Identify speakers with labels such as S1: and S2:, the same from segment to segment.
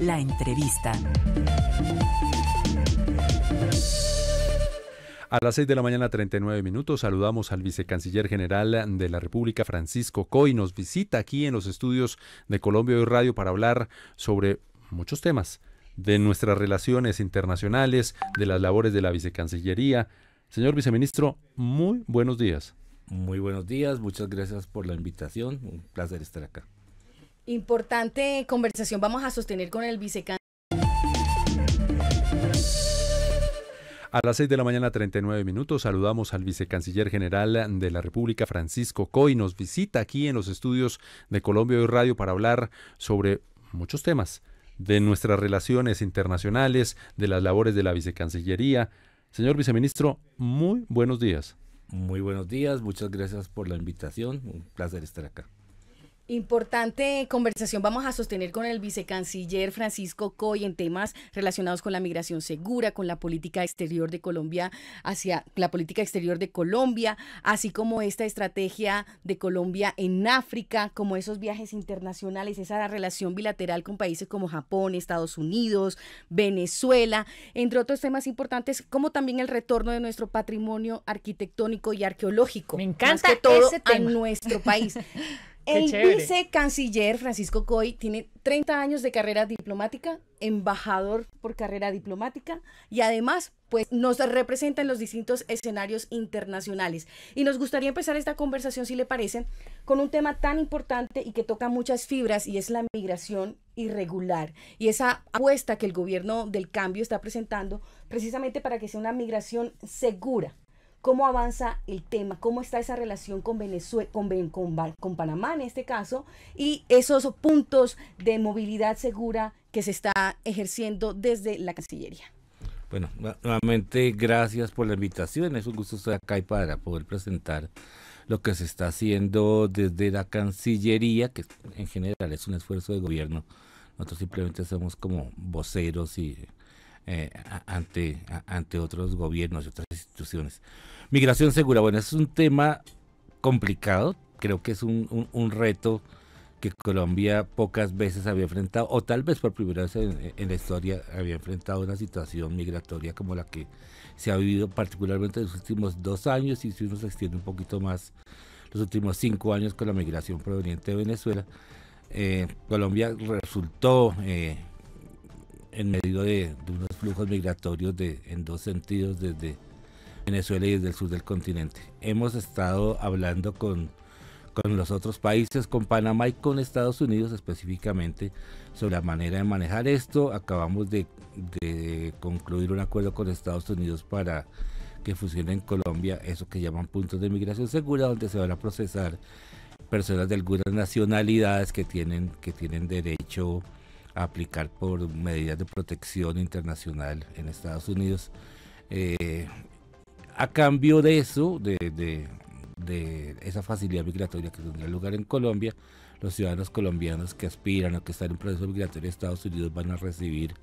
S1: La entrevista.
S2: A las 6 de la mañana 39 minutos saludamos al vicecanciller general de la República, Francisco Coy. Nos visita aquí en los estudios de Colombia Hoy Radio para hablar sobre muchos temas de nuestras relaciones internacionales, de las labores de la vicecancillería. Señor viceministro, muy buenos días. Muy buenos días, muchas gracias por la invitación. Un placer estar acá.
S3: Importante conversación vamos a sostener con el vicecanciller.
S2: A las 6 de la mañana 39 minutos saludamos al vicecanciller general de la República, Francisco Coy. Nos visita aquí en los estudios de Colombia Hoy Radio para hablar sobre muchos temas de nuestras relaciones internacionales, de las labores de la vicecancillería. Señor viceministro, muy buenos días.
S4: Muy buenos días, muchas gracias por la invitación. Un placer estar acá.
S3: Importante conversación vamos a sostener con el vicecanciller Francisco Coy en temas relacionados con la migración segura, con la política exterior de Colombia hacia la política exterior de Colombia, así como esta estrategia de Colombia en África, como esos viajes internacionales, esa relación bilateral con países como Japón, Estados Unidos, Venezuela, entre otros temas importantes, como también el retorno de nuestro patrimonio arquitectónico y arqueológico. Me encanta todo ese a nuestro país. El vicecanciller Francisco Coy tiene 30 años de carrera diplomática, embajador por carrera diplomática y además pues nos representa en los distintos escenarios internacionales. Y nos gustaría empezar esta conversación, si le parece, con un tema tan importante y que toca muchas fibras y es la migración irregular y esa apuesta que el gobierno del cambio está presentando precisamente para que sea una migración segura cómo avanza el tema, cómo está esa relación con Venezuela, con, con, con, Panamá en este caso, y esos puntos de movilidad segura que se está ejerciendo desde la Cancillería.
S4: Bueno, nuevamente gracias por la invitación. Es un gusto estar acá y para poder presentar lo que se está haciendo desde la Cancillería, que en general es un esfuerzo de gobierno. Nosotros simplemente somos como voceros y eh, ante, ante otros gobiernos y otras instituciones. Migración segura, bueno, es un tema complicado, creo que es un, un, reto que Colombia pocas veces había enfrentado, o tal vez por primera vez en, la historia había enfrentado una situación migratoria como la que se ha vivido particularmente en los últimos dos años y si uno se extiende un poquito más, los últimos cinco años con la migración proveniente de Venezuela. Eh, Colombia resultó eh, en medio de, unos flujos migratorios de, en dos sentidos desde Venezuela y desde el sur del continente. Hemos estado hablando con, con los otros países, con Panamá y con Estados Unidos específicamente sobre la manera de manejar esto. Acabamos de, concluir un acuerdo con Estados Unidos para que funcione en Colombia eso que llaman puntos de migración segura, donde se van a procesar personas de algunas nacionalidades que tienen, que tienen derecho aplicar por medidas de protección internacional en Estados Unidos. Eh, a cambio de eso, de, esa facilidad migratoria que tendrá lugar en Colombia, los ciudadanos colombianos que aspiran a que están en proceso migratorio en Estados Unidos van a recibir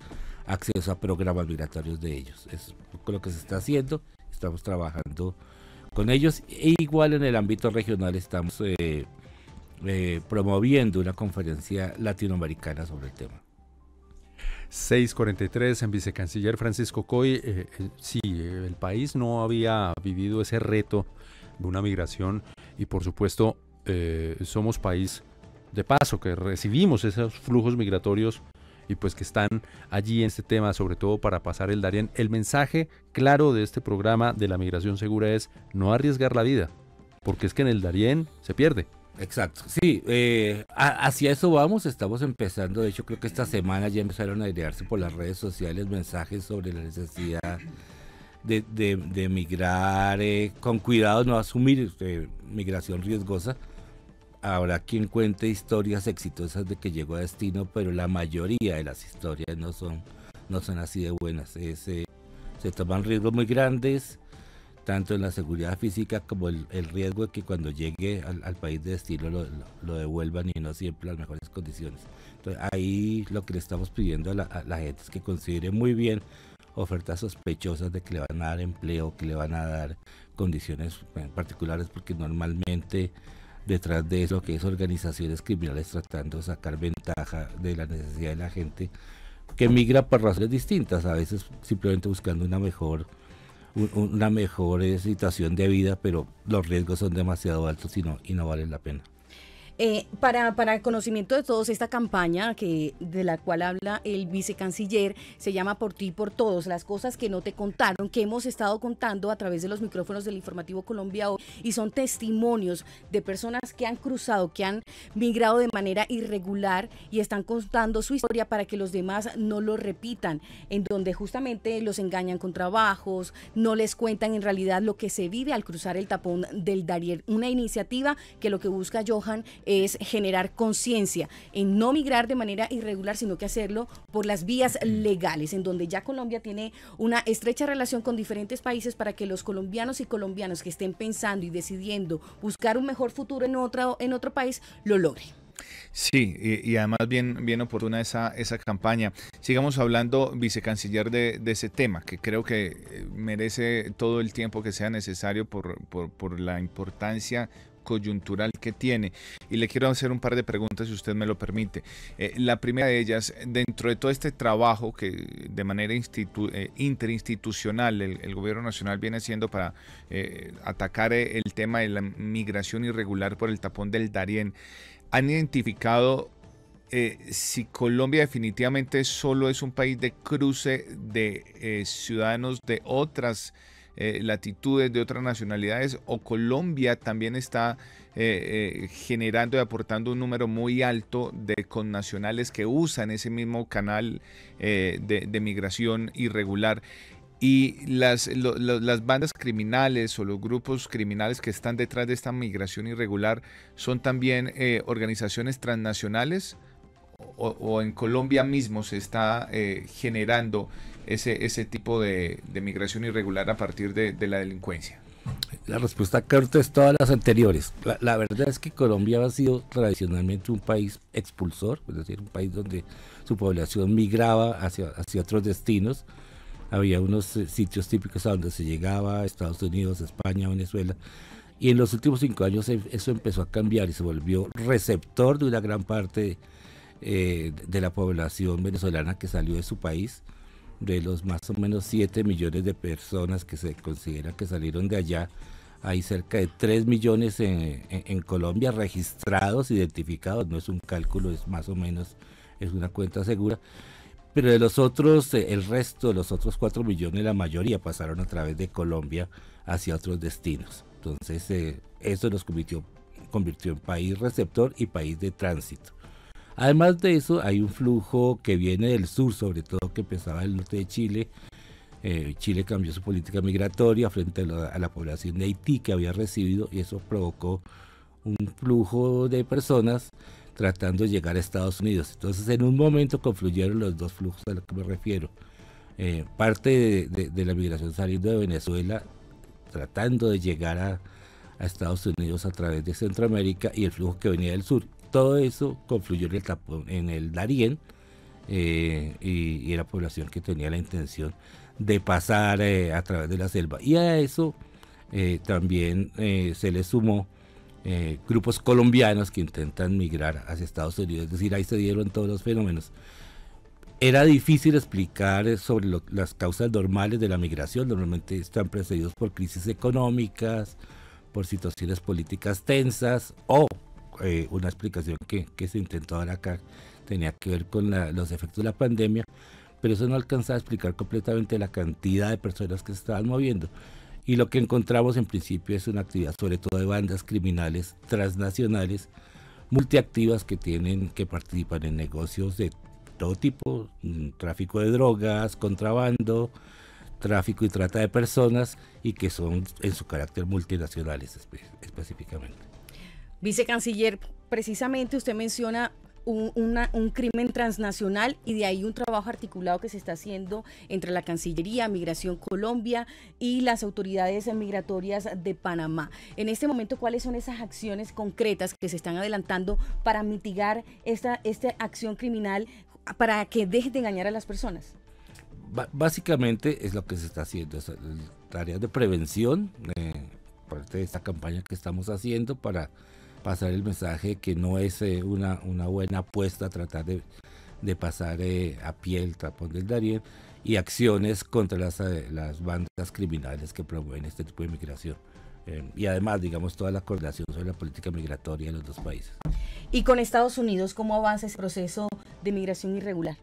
S4: acceso a programas migratorios de ellos. Es lo que se está haciendo, estamos trabajando con ellos e igual en el ámbito regional estamos eh, eh, promoviendo una conferencia latinoamericana sobre el tema.
S2: 643, en vicecanciller Francisco Coy, eh, eh, sí, el país no había vivido ese reto de una migración y por supuesto eh, somos país de paso, que recibimos esos flujos migratorios y pues que están allí en este tema, sobre todo para pasar el Darién. El mensaje claro de este programa de la migración segura es no arriesgar la vida, porque es que en el Darién se pierde.
S4: Exacto, sí, eh, hacia eso vamos, estamos empezando, de hecho creo que esta semana ya empezaron a agregarse por las redes sociales mensajes sobre la necesidad de, de, migrar eh, con cuidado, no asumir este, migración riesgosa. Habrá quien cuente historias exitosas de que llegó a destino, pero la mayoría de las historias no son, no son así de buenas. Eh, se toman riesgos muy grandes, tanto en la seguridad física como el, riesgo de que cuando llegue al, país de destino lo, devuelvan y no siempre las mejores condiciones. Entonces ahí lo que le estamos pidiendo a la, a la gente es que considere muy bien ofertas sospechosas de que le van a dar empleo, que le van a dar condiciones eh, particulares, porque normalmente detrás de eso que es organizaciones criminales tratando de sacar ventaja de la necesidad de la gente que migra por razones distintas, a veces simplemente buscando una mejor una mejor situación de vida, pero los riesgos son demasiado altos y no, y no valen la pena.
S3: Eh, para, el conocimiento de todos, esta campaña que, de la cual habla el vicecanciller se llama Por ti y por todos, las cosas que no te contaron, que hemos estado contando a través de los micrófonos del Informativo Colombia hoy y son testimonios de personas que han cruzado, que han migrado de manera irregular y están contando su historia para que los demás no lo repitan, en donde justamente los engañan con trabajos, no les cuentan en realidad lo que se vive al cruzar el tapón del Dariel, Una iniciativa que lo que busca Johan es generar conciencia en no migrar de manera irregular, sino que hacerlo por las vías mm. legales, en donde ya Colombia tiene una estrecha relación con diferentes países para que los colombianos y colombianas que estén pensando y decidiendo buscar un mejor futuro en otro, en otro país, lo logren.
S5: Sí, y, además bien, bien oportuna esa, esa campaña. Sigamos hablando, vicecanciller, de, ese tema, que creo que eh, merece todo el tiempo que sea necesario por, por, por la importancia coyuntural que tiene. Y le quiero hacer un par de preguntas, si usted me lo permite. Eh, la primera de ellas, dentro de todo este trabajo que de manera eh, interinstitucional el, Gobierno Nacional viene haciendo para eh, atacar el tema de la migración irregular por el tapón del Darién, han identificado si Colombia definitivamente solo es un país de cruce de ciudadanos de otras eh, latitudes, de otras nacionalidades, o Colombia también está eh, eh, generando y aportando un número muy alto de connacionales que usan ese mismo canal de, migración irregular y las, las, bandas criminales o los grupos criminales que están detrás de esta migración irregular son también organizaciones transnacionales o, en Colombia mismo se está eh, generando ese, ese tipo de, migración irregular a partir de,
S4: la delincuencia? La respuesta corta es todas las anteriores. La, verdad es que Colombia ha sido tradicionalmente un país expulsor, es decir, un país donde su población migraba hacia, hacia otros destinos. Había unos eh, sitios típicos a donde se llegaba, Estados Unidos, España, Venezuela. Y en los últimos cinco años e, eso empezó a cambiar y se volvió receptor de una gran parte eh, de la población venezolana que salió de su país de los más o menos 7 millones de personas que se considera que salieron de allá, hay cerca de 3 millones en, Colombia registrados, identificados, no es un cálculo, es más o menos, es una cuenta segura. Pero de los otros, eh, el resto los otros 4 millones, la mayoría pasaron a través de Colombia hacia otros destinos. Entonces, eh, eso nos convirtió en país receptor y país de tránsito. Además de eso, hay un flujo que viene del sur, sobre todo que empezaba el norte de Chile. Eh, Chile cambió su política migratoria frente a la, población de Haití que había recibido y eso provocó un flujo de personas tratando de llegar a Estados Unidos. Entonces en un momento confluyeron los dos flujos a los que me refiero. Eh, parte de, la migración saliendo de Venezuela tratando de llegar a Estados Unidos a través de Centroamérica y el flujo que venía del sur todo eso confluyó en el, tapón, en el Darién eh, y, era población que tenía la intención de pasar eh, a través de la selva. Y a eso eh, también se le sumó grupos colombianos que intentan migrar hacia Estados Unidos, es decir, ahí se dieron todos los fenómenos. Era difícil explicar sobre las causas normales de la migración, normalmente están precedidos por crisis económicas, por situaciones políticas tensas o eh, una explicación que, se intentó dar acá, tenía que ver con los efectos de la pandemia, pero eso no alcanzaba a explicar completamente la cantidad de personas que se estaban moviendo. Y lo que encontramos en principio es una actividad sobre todo de bandas criminales transnacionales, multiactivas que tienen, que participan en negocios de todo tipo, mm, tráfico de drogas, contrabando, tráfico y trata de personas y que son en su carácter multinacionales específicamente.
S3: Vicecanciller, precisamente usted menciona un, crimen transnacional y de ahí un trabajo articulado que se está haciendo entre la Cancillería, Migración Colombia y las autoridades migratorias de Panamá. En este momento, ¿cuáles son esas acciones concretas que se están adelantando para mitigar esta, esta acción criminal para que deje de engañar a las personas?
S4: básicamente es lo que se está haciendo, es tareas de prevención, eh, parte de esta campaña que estamos haciendo para pasar el mensaje que no es eh, una, una, buena apuesta tratar de, pasar eh, a pie el tapón del Darién y acciones contra las, eh, las bandas criminales que promueven este tipo de migración. Em, y además, digamos, toda la coordinación sobre la política migratoria de los dos países.
S3: ¿Y con Estados Unidos cómo avanza ese proceso de migración irregular?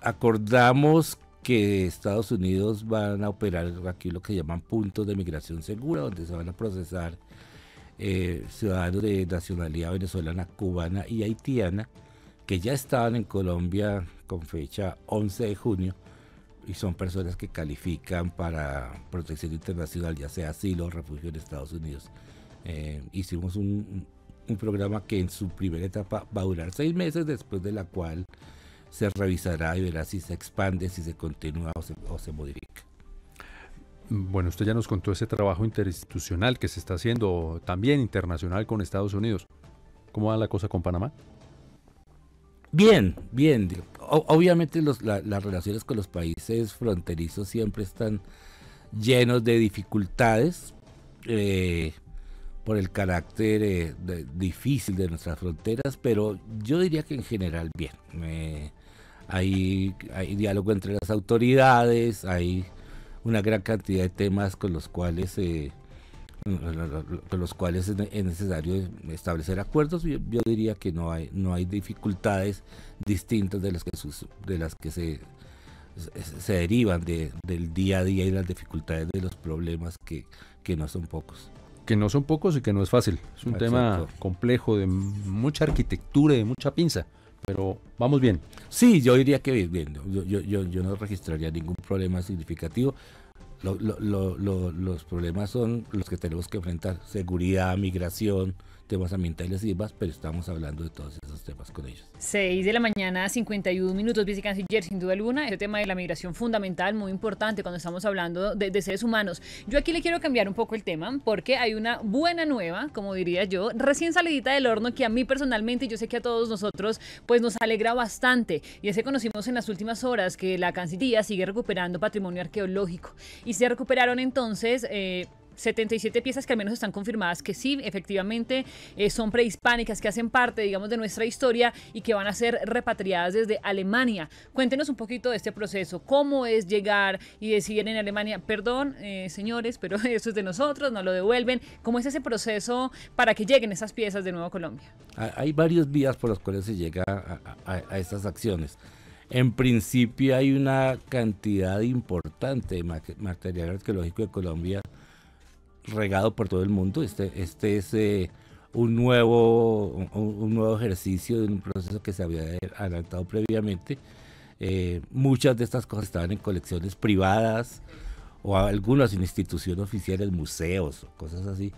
S4: acordamos que Estados Unidos van a operar aquí lo que llaman puntos de migración segura, donde se van a procesar eh, ciudadanos de nacionalidad venezolana, cubana y haitiana que ya estaban en Colombia con fecha 11 de junio y son personas que califican para protección internacional, ya sea asilo, o refugio en Estados Unidos. Eh, hicimos un, programa que en su primera etapa va a durar seis meses, después de la cual se revisará y verá si se expande, si se continúa o se modifica.
S2: Bueno, usted ya nos contó ese trabajo interinstitucional que se está haciendo también internacional
S4: con Estados Unidos. ¿Cómo va la cosa con Panamá? Bien, bien. obviamente las relaciones con los países fronterizos siempre están llenos de dificultades eh, por el carácter eh, difícil de nuestras fronteras, pero yo diría que en general bien. Eh, hay, hay diálogo entre las autoridades, hay una gran cantidad de temas con los cuales... Eh, con los cuales es necesario establecer acuerdos, yo, diría que no hay, no hay dificultades distintas de las que, de las que se, se derivan del día a día y las dificultades de los problemas que, que, no son pocos. Que no son pocos y que no es fácil.
S2: Es un tema complejo, de mucha arquitectura y de mucha pinza pero vamos bien.
S4: Sí, yo diría que bien, yo, no registraría ningún problema significativo. los problemas son los que tenemos que enfrentar, seguridad, migración, temas ambientales y demás, pero estamos hablando de todos esos temas con ellos.
S1: 6 de la mañana, 51 minutos, vicecanciller, sin duda alguna, este tema de la migración fundamental, muy importante cuando estamos hablando de, seres humanos. Yo aquí le quiero cambiar un poco el tema, porque hay una buena nueva, como diría yo, recién salidita del horno, que a mí personalmente, yo sé que a todos nosotros, pues nos alegra bastante, y ese conocimos en las últimas horas que la Cancillería sigue recuperando patrimonio arqueológico, y se recuperaron entonces... Eh, 77 piezas que al menos están confirmadas que sí, efectivamente eh, son prehispánicas, que hacen parte, digamos, de nuestra historia y que van a ser repatriadas desde Alemania. Cuéntenos un poquito de este proceso, cómo es llegar y decidir en Alemania, perdón, eh, señores, pero eso es de nosotros, no lo devuelven, cómo es ese proceso para que lleguen esas piezas de nuevo Colombia.
S4: Hay varios vías por las cuales se llega a estas acciones. En principio hay una cantidad importante de material arqueológico de Colombia regado por todo el mundo. Este, este es eh, un, nuevo, un, nuevo ejercicio de un proceso que se había adelantado previamente. Eh, muchas de estas cosas estaban en colecciones privadas o algunas en instituciones oficiales, museos, o cosas así.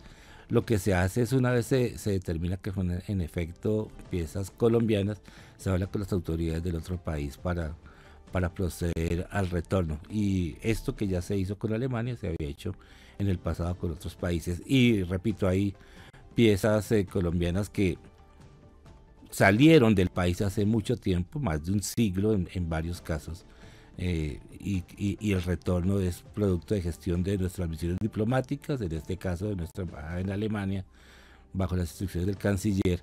S4: Lo que se hace es una vez se, determina que son en efecto piezas colombianas, se habla con las autoridades del otro país para, para proceder al retorno. Y esto que ya se hizo con Alemania se había hecho en el pasado con otros países. Y repito, hay piezas eh, colombianas que salieron del país hace mucho tiempo, más de un siglo en, varios casos, eh, y, el retorno es producto de gestión de nuestras misiones diplomáticas, en este caso de nuestra embajada en Alemania, bajo las instrucciones del canciller,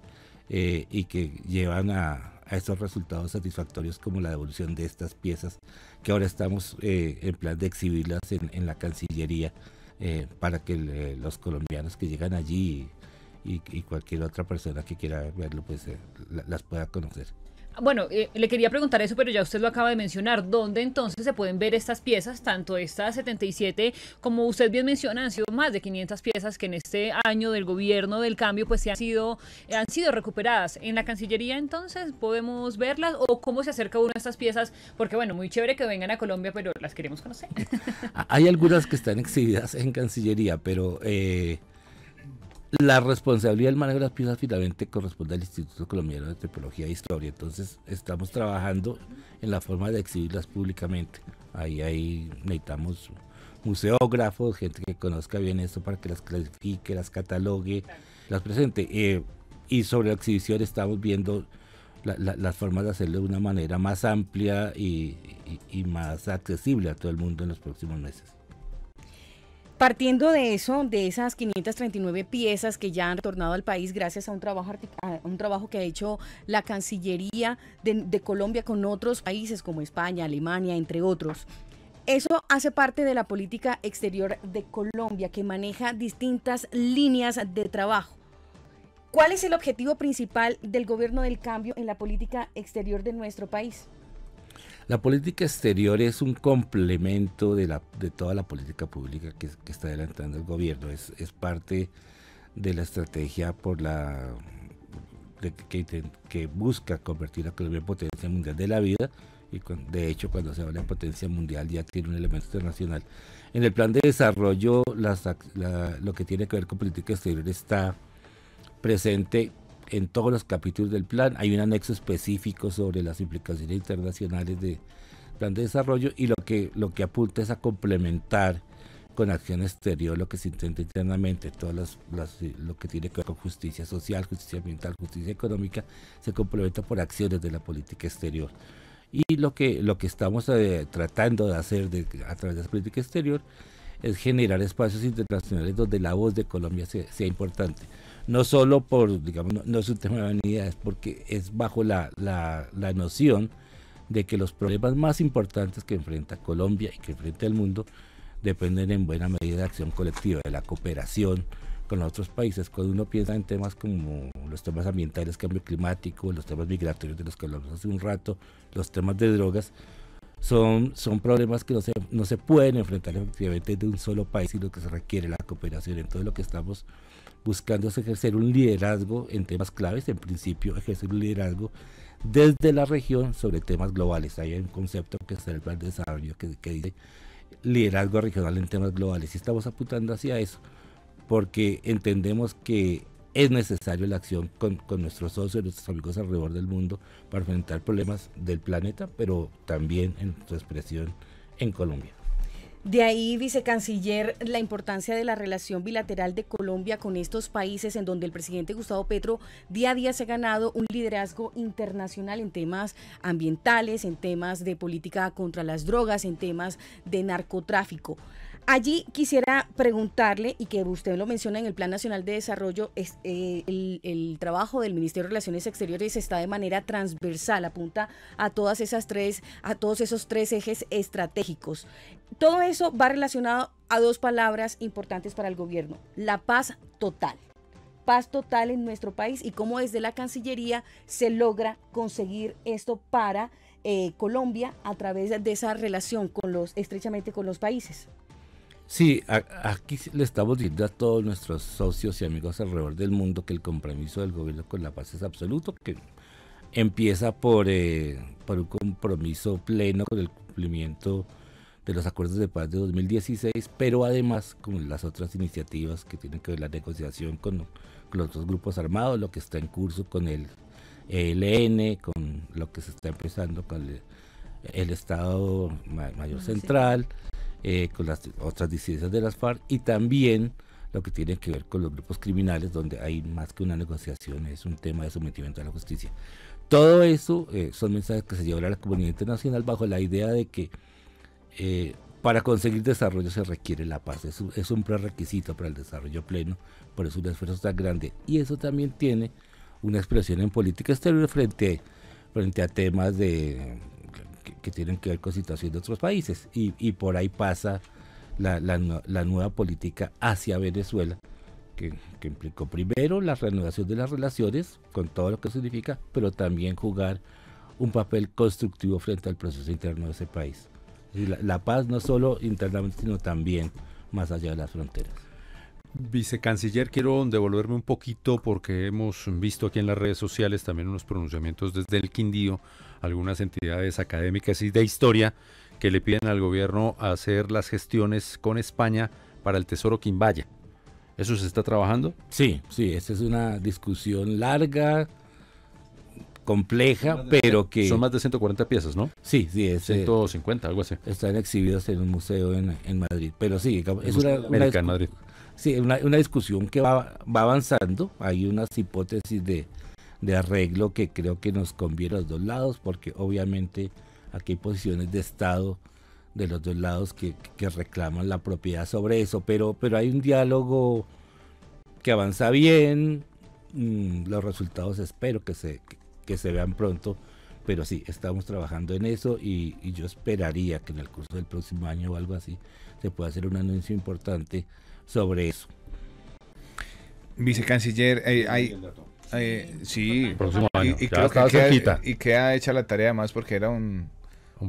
S4: eh, y que llevan a, estos resultados satisfactorios como la devolución de estas piezas, que ahora estamos en plan de exhibirlas en la Cancillería eh, para que los colombianos que llegan allí y, cualquier otra persona que quiera verlo, pues eh, las pueda conocer.
S1: Bueno, eh, le quería preguntar eso, pero ya usted lo acaba de mencionar. ¿Dónde entonces se pueden ver estas piezas? Tanto estas 77, como usted bien menciona, han sido más de 500 piezas que en este año del gobierno del cambio pues se han sido, han sido recuperadas. ¿En la Cancillería entonces podemos verlas o cómo se acerca una de estas piezas? Porque bueno, muy chévere que vengan a Colombia, pero las queremos conocer.
S4: Hay algunas que están exhibidas en Cancillería, pero... Eh, la responsabilidad del manejo de las piezas finalmente corresponde al Instituto Colombiano de Antropología e Historia. Entonces estamos trabajando en la forma de exhibirlas públicamente. Ahí, ahí necesitamos museógrafos, gente que conozca bien esto para que las clasifique, las catalogue, las presente. Eh, y sobre la exhibición estamos viendo las formas de hacerlo de una manera más amplia y más accesible a todo el mundo en los próximos meses.
S3: Partiendo de eso, de esas 539 piezas que ya han retornado al país gracias a un trabajo, un trabajo que ha hecho la Cancillería de Colombia con otros países como España, Alemania, entre otros. Eso hace parte de la política exterior de Colombia que maneja distintas líneas de trabajo. ¿Cuál es el objetivo principal del gobierno del cambio en la política exterior de nuestro país?
S4: La política exterior es un complemento de, la, de toda la política pública que, está adelantando el gobierno, es, parte de la estrategia por la que, busca convertir a Colombia en potencia mundial de la vida y de hecho cuando se habla de potencia mundial ya tiene un elemento internacional. En el plan de desarrollo lo que tiene que ver con política exterior está presente en todos los capítulos del plan. Hay un anexo específico sobre las implicaciones internacionales del plan de desarrollo y lo que, lo que apunta es a complementar con acción exterior lo que se intenta internamente, todo las, eh, lo que tiene que ver con justicia social, justicia ambiental, justicia económica, se complementa por acciones de la política exterior. Y lo que, lo que estamos eh, tratando de hacer a través de la política exterior es generar espacios internacionales donde la voz de Colombia sea, importante. No solo por, digamos, no, es un tema de vanidad, es porque es bajo la, la, la noción de que los problemas más importantes que enfrenta Colombia y que enfrenta el mundo dependen en buena medida de acción colectiva, de la cooperación con los otros países. Cuando uno piensa en temas como los temas ambientales, cambio climático, los temas migratorios de los que hablamos hace un rato, los temas de drogas, son, problemas que no se, no se pueden enfrentar efectivamente de un solo país, sino que se requiere la cooperación. Entonces lo que estamos buscando es ejercer un liderazgo en temas claves, en principio ejercer un liderazgo desde la región sobre temas globales. Hay un concepto que es el plan de desarrollo que dice liderazgo regional en temas globales y estamos apuntando hacia eso porque entendemos que es necesario la acción con, nuestros socios, nuestros amigos alrededor del mundo para enfrentar problemas del planeta, pero también en su expresión en Colombia.
S3: De ahí, vicecanciller, la importancia de la relación bilateral de Colombia con estos países en donde el presidente Gustavo Petro día a día se ha ganado un liderazgo internacional en temas ambientales, en temas de política contra las drogas, en temas de narcotráfico. Allí quisiera preguntarle, y que usted lo menciona en el Plan Nacional de Desarrollo, es, eh, el, trabajo del Ministerio de Relaciones Exteriores está de manera transversal, apunta a todas esas tres, a todos esos tres ejes estratégicos. Todo eso va relacionado a dos palabras importantes para el gobierno, la paz total. Paz total en nuestro país y cómo desde la Cancillería se logra conseguir esto para eh, Colombia a través de esa relación con los, estrechamente con los países.
S4: Sí, aquí le estamos diciendo a todos nuestros socios y amigos alrededor del mundo que el compromiso del gobierno con la paz es absoluto, que empieza por, eh, por un compromiso pleno con el cumplimiento de los acuerdos de paz de 2016, pero además con las otras iniciativas que tienen que ver la negociación con, los otros grupos armados, lo que está en curso con el ELN, con lo que se está empezando con el, Estado Mayor ah, Central. Eh, con las otras disidencias de las FARC y también lo que tiene que ver con los grupos criminales, donde hay más que una negociación, es un tema de sometimiento a la justicia. Todo eso eh, son mensajes que se llevan a la comunidad internacional bajo la idea de que eh, para conseguir desarrollo se requiere la paz, es un, prerequisito para el desarrollo pleno, por eso un esfuerzo tan grande. Y eso también tiene una expresión en política exterior frente, frente a temas de que, tienen que ver con situaciones de otros países. Y, por ahí pasa la, nueva política hacia Venezuela, que, implicó primero la renovación de las relaciones, con todo lo que significa, pero también jugar un papel constructivo frente al proceso interno de ese país. Y la, la paz no solo internamente, sino también más allá de las fronteras.
S2: Vicecanciller, quiero devolverme un poquito porque hemos visto aquí en las redes sociales también unos pronunciamientos desde el Quindío algunas entidades académicas y de historia que le piden al gobierno hacer las gestiones con España para el Tesoro Quimbaya. ¿Eso se está trabajando? Sí, sí, esta es una
S4: discusión larga, compleja, pero que... Son más de 140 piezas, ¿no? Sí, sí. Es, 150, eh, algo así. Están exhibidas en un museo en, en Madrid, pero sí, es una... América, en Madrid. Sí, una, una discusión que va avanzando, hay unas hipótesis de de arreglo que creo que nos conviene a los dos lados, porque obviamente aquí hay posiciones de Estado de los dos lados que, reclaman la propiedad sobre eso, pero, pero hay un diálogo que avanza bien, mm, los resultados espero que se, que se vean pronto, pero sí, estamos trabajando en eso y, yo esperaría que en el curso del próximo año o algo así se pueda hacer un anuncio importante sobre eso. Vicecanciller, eh,
S5: hay, eh, sí, Y, que ha hecho la tarea más porque era un,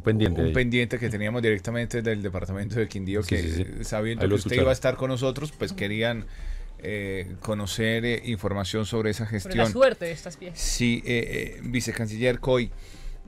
S5: pendiente. Un pendiente que teníamos directamente del departamento de Quindío, que sabiendo que usted iba a estar con nosotros, pues querían eh, conocer eh, información sobre esa gestión. Pero la suerte de estas piezas. Sí, vicecanciller Coy,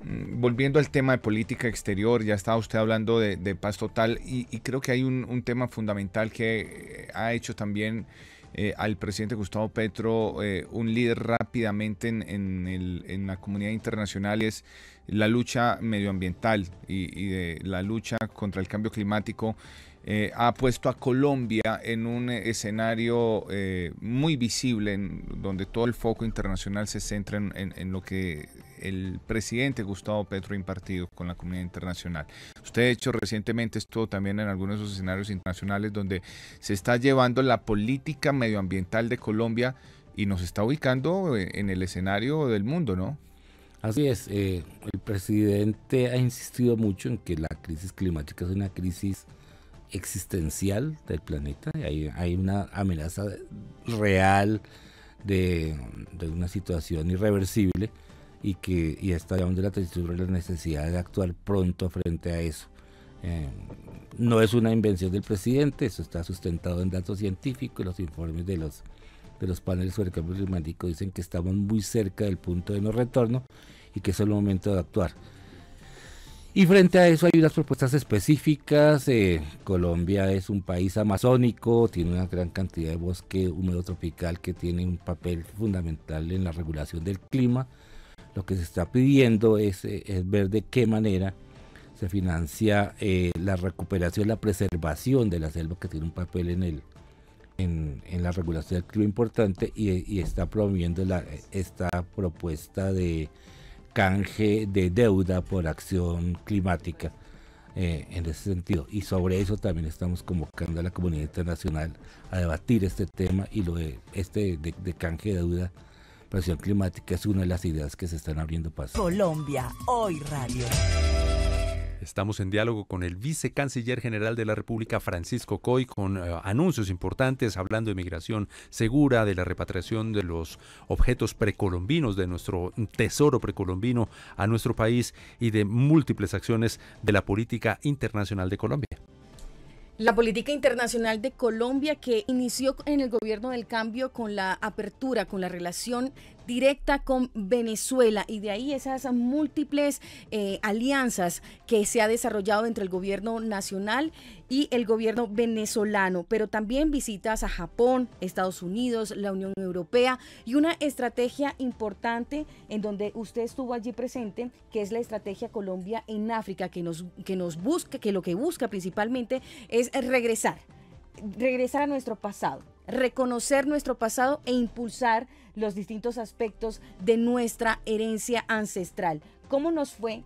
S5: mm, volviendo al tema de política exterior, ya estaba usted hablando de, paz total y, creo que hay un tema fundamental que ha hecho también eh, al presidente Gustavo Petro, eh, un líder rápidamente en, en, la comunidad internacional, es la lucha medioambiental y, de la lucha contra el cambio climático eh, ha puesto a Colombia en un escenario eh, muy visible, en, donde todo el foco internacional se centra en, lo que el presidente Gustavo Petro ha impartido con la comunidad internacional. Usted, de hecho, recientemente estuvo también en algunos escenarios internacionales donde se está llevando la política medioambiental de Colombia y nos está
S4: ubicando eh, en el escenario del mundo, ¿no? Así es, el presidente ha insistido mucho en que la crisis climática es una crisis existencial del planeta. Hay, hay una amenaza real de, una situación irreversible y que está de la la necesidad de actuar pronto frente a eso. Eh, no es una invención del presidente, eso está sustentado en datos científicos, los informes de los, de los paneles sobre el cambio climático dicen que estamos muy cerca del punto de no retorno y que es el momento de actuar. Y frente a eso hay unas propuestas específicas. Eh, Colombia es un país amazónico, tiene una gran cantidad de bosque húmedo tropical que tiene un papel fundamental en la regulación del clima. Lo que se está pidiendo es, eh, ver de qué manera se financia eh, la recuperación, la preservación de la selva que tiene un papel en el en, la regulación del clima importante y, está promoviendo esta propuesta de canje de deuda por acción climática eh, en ese sentido. Y sobre eso también estamos convocando a la comunidad internacional a debatir este tema y lo de, este de, de canje de deuda por acción climática es una de las ideas que se están abriendo paso.
S1: Colombia, hoy radio.
S2: Estamos en diálogo con el vicecanciller general de la República, Francisco Coy, con eh, anuncios importantes hablando de migración segura, de la repatriación de los objetos precolombinos, de nuestro tesoro precolombino a nuestro país y de múltiples acciones de la política internacional de Colombia.
S3: La política internacional de Colombia que inició en el gobierno del cambio con la apertura, con la relación directa con Venezuela y de ahí esas múltiples eh, alianzas que se ha desarrollado entre el gobierno nacional y el gobierno venezolano, pero también visitas a Japón, Estados Unidos, la Unión Europea y una estrategia importante en donde usted estuvo allí presente, que es la estrategia Colombia en África, que nos, que nos busca, que lo que busca principalmente es regresar, regresar a nuestro pasado reconocer nuestro pasado e impulsar los distintos aspectos de nuestra herencia ancestral. ¿Cómo nos fue?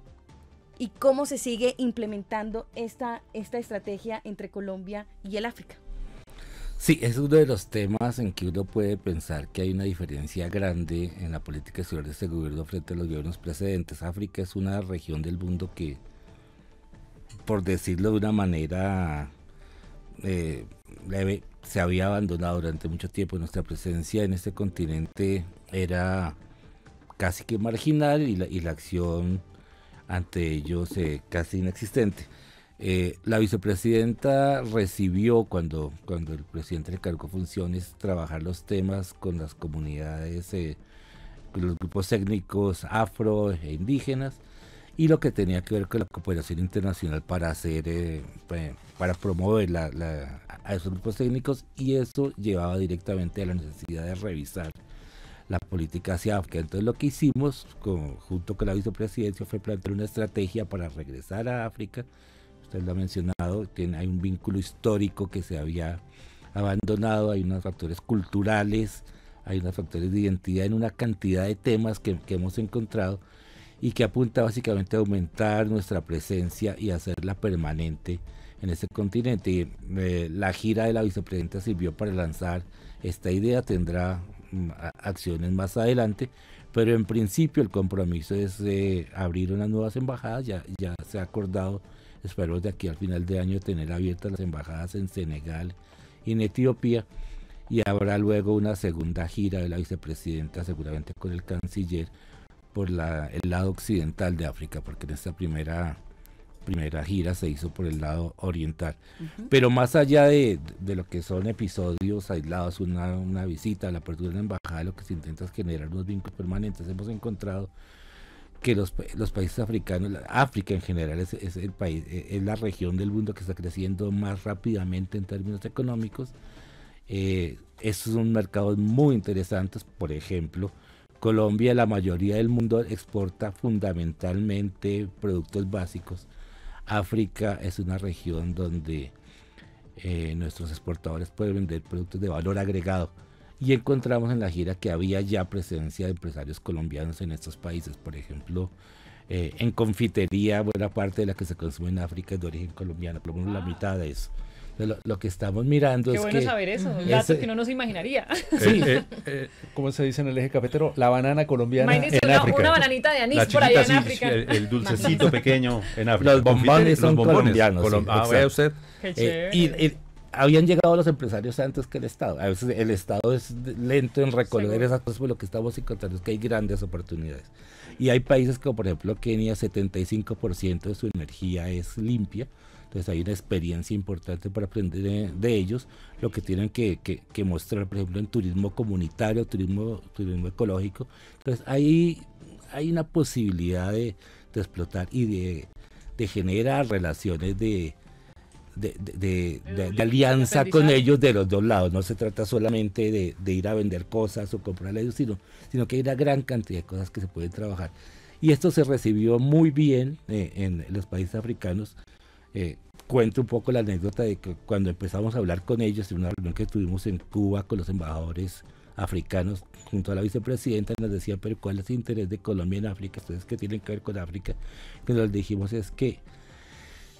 S3: ¿Y cómo se sigue implementando esta, esta estrategia entre Colombia y el África?
S4: Sí, es uno de los temas en que uno puede pensar que hay una diferencia grande en la política exterior de este gobierno frente a los gobiernos precedentes. África es una región del mundo que, por decirlo de una manera, eh, leve, se había abandonado durante mucho tiempo. Nuestra presencia en este continente era casi que marginal y la, y la acción ante ellos eh, casi inexistente. Eh, la vicepresidenta recibió, cuando, cuando el presidente le cargó funciones, trabajar los temas con las comunidades, con eh, los grupos étnicos afro e indígenas y lo que tenía que ver con la cooperación internacional para hacer, eh, para promover a esos grupos técnicos y eso llevaba directamente a la necesidad de revisar la política hacia África. Entonces lo que hicimos junto con la vicepresidencia fue plantear una estrategia para regresar a África. Usted lo ha mencionado, hay un vínculo histórico que se había abandonado, hay unos factores culturales, hay unos factores de identidad en una cantidad de temas que hemos encontrado y que apunta básicamente a aumentar nuestra presencia y hacerla permanente en este continente. Eh, la gira de la vicepresidenta sirvió para lanzar esta idea, tendrá mm, acciones más adelante, pero en principio el compromiso es eh, abrir unas nuevas embajadas, ya, ya se ha acordado, espero de aquí al final de año tener abiertas las embajadas en Senegal y en Etiopía, y habrá luego una segunda gira de la vicepresidenta seguramente con el canciller por el lado occidental de África, porque en esta primera, primera gira se hizo por el lado oriental. Pero más allá de, de, lo que son episodios aislados, una, una visita, la apertura de la embajada, lo que se intenta es generar unos vínculos permanentes. Hemos encontrado que los, países africanos, África en general es, el país, e, es la región del mundo que está creciendo más rápidamente en términos económicos. Eh, esos son mercados muy interesantes, por ejemplo, Colombia la mayoría del mundo exporta fundamentalmente productos básicos. África es una región donde eh, nuestros exportadores pueden vender productos de valor agregado. Y encontramos en la gira que había ya presencia de empresarios colombianos en estos países. Por ejemplo, eh, en confitería, buena parte de la que se consume en África es de origen colombiano, por lo menos la ah. mitad de eso. Lo, que estamos mirando Qué es bueno saber eso, ya, dato que no nos
S1: imaginaría. Sí. Eh,
S4: eh, eh, ¿Cómo se dice en
S2: el eje cafetero? La banana colombiana en una, África. Una bananita de anís por allá en África. El, dulcecito pequeño en África. Los bombones son los bombones, colombianos. ah, vea usted. Qué eh, y,
S4: habían llegado los empresarios antes que el Estado. A veces el Estado es lento en recoger esas cosas, pero pues, lo que estamos encontrando es que hay grandes oportunidades. Y hay países como por ejemplo Kenia, 75% de su energía es limpia entonces hay una experiencia importante para aprender de, ellos, lo que tienen que, que, mostrar, por ejemplo, en turismo comunitario, turismo, turismo ecológico. Entonces ahí hay una posibilidad de, explotar y de, de, generar relaciones de, de alianza con ellos de los dos lados. No se trata solamente de, ir a vender cosas o a ellos, sino, sino que hay una gran cantidad de cosas que se pueden trabajar. Y esto se recibió muy bien eh, en los países africanos. Eh, cuento un poco la anécdota de que cuando empezamos a hablar con ellos en una reunión que tuvimos en Cuba con los embajadores africanos junto a la vicepresidenta nos decía, pero ¿cuál es el interés de Colombia en África? Ustedes que tienen que ver con África, que les dijimos es que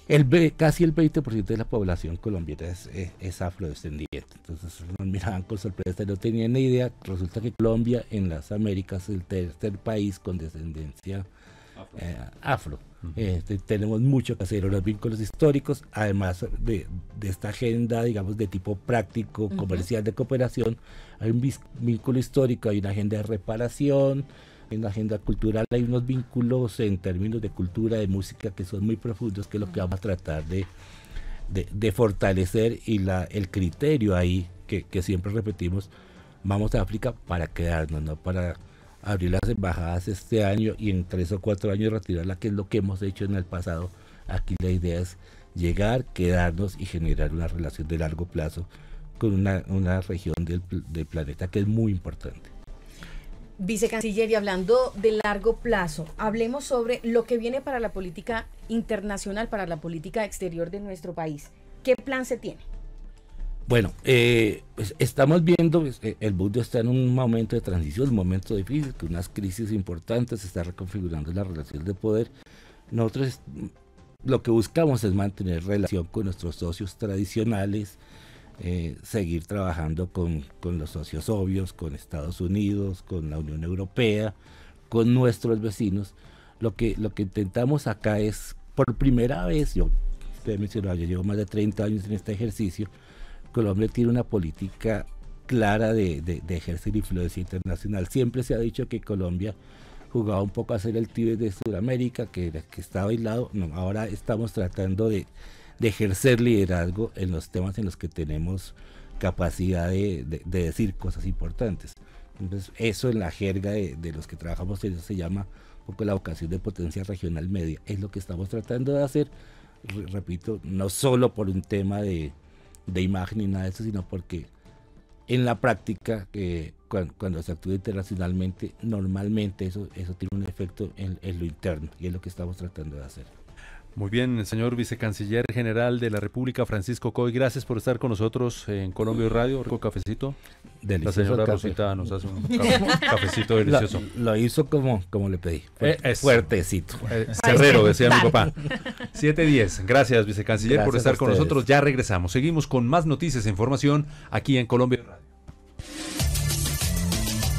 S4: el, casi el 20% de la población colombiana eh, es, afrodescendiente. Entonces nos miraban con sorpresa, no tenían ni idea. Resulta que Colombia en las Américas es el tercer país con descendencia afro. Eh, este, tenemos mucho que hacer en los vínculos históricos, además de, esta agenda, digamos, de tipo práctico, comercial, de cooperación, hay un vínculo histórico, hay una agenda de reparación, hay una agenda cultural hay unos vínculos en términos de cultura, de música, que son muy profundos, que es lo que vamos a tratar de, fortalecer y la, el criterio ahí, que, que siempre repetimos, vamos a África para quedarnos, no para abrir las embajadas este año y en tres o cuatro años retirarla, que es lo que hemos hecho en el pasado. Aquí la idea es llegar, quedarnos y generar una relación de largo plazo con una, región del, del planeta que es muy importante.
S3: Vicecanciller, y hablando de largo plazo, hablemos sobre lo que viene para la política internacional, para la política exterior de nuestro país. ¿Qué plan se tiene?
S4: Bueno, eh, pues, estamos viendo, pues, el mundo está en un momento de transición, un momento difícil, con unas crisis importantes, se está reconfigurando la relación de poder. Nosotros lo que buscamos es mantener relación con nuestros socios tradicionales, eh, seguir trabajando con, los socios obvios, con Estados Unidos, con la Unión Europea, con nuestros vecinos. Lo que, lo que intentamos acá es, por primera vez, yo, usted mencionaba, yo llevo más de 30 años en este ejercicio, Colombia tiene una política clara de, ejercer influencia internacional. Siempre se ha dicho que Colombia jugaba un poco a ser el Tíbet de Sudamérica, que, que estaba aislado. No, ahora estamos tratando de, ejercer liderazgo en los temas en los que tenemos capacidad de, decir cosas importantes. Entonces, eso en la jerga de, los que trabajamos eso se llama un poco la vocación de potencia regional media. Es lo que estamos tratando de hacer, repito, no solo por un tema de, de imagen y nada de eso, sino porque en la práctica, que eh, cuando, se actúa internacionalmente, normalmente eso, eso tiene un efecto en lo interno y es lo que estamos tratando de hacer.
S2: Muy bien, señor vicecanciller general de la República, Francisco Coy, gracias por estar con nosotros en Colombia Radio, rico cafecito. Delicioso la señora Rosita nos hace un cafecito delicioso. Lo,
S4: hizo como,
S2: como le pedí, eh, es, fuertecito. Eh, decía mi papá. 710, gracias vicecanciller por estar con nosotros, ya regresamos. Seguimos con más noticias e información aquí en Colombia Radio.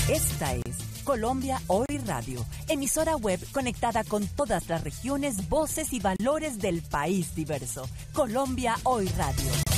S1: Esta es Colombia Hoy Radio, emisora web conectada con todas las regiones, voces y valores del país diverso. Colombia Hoy Radio.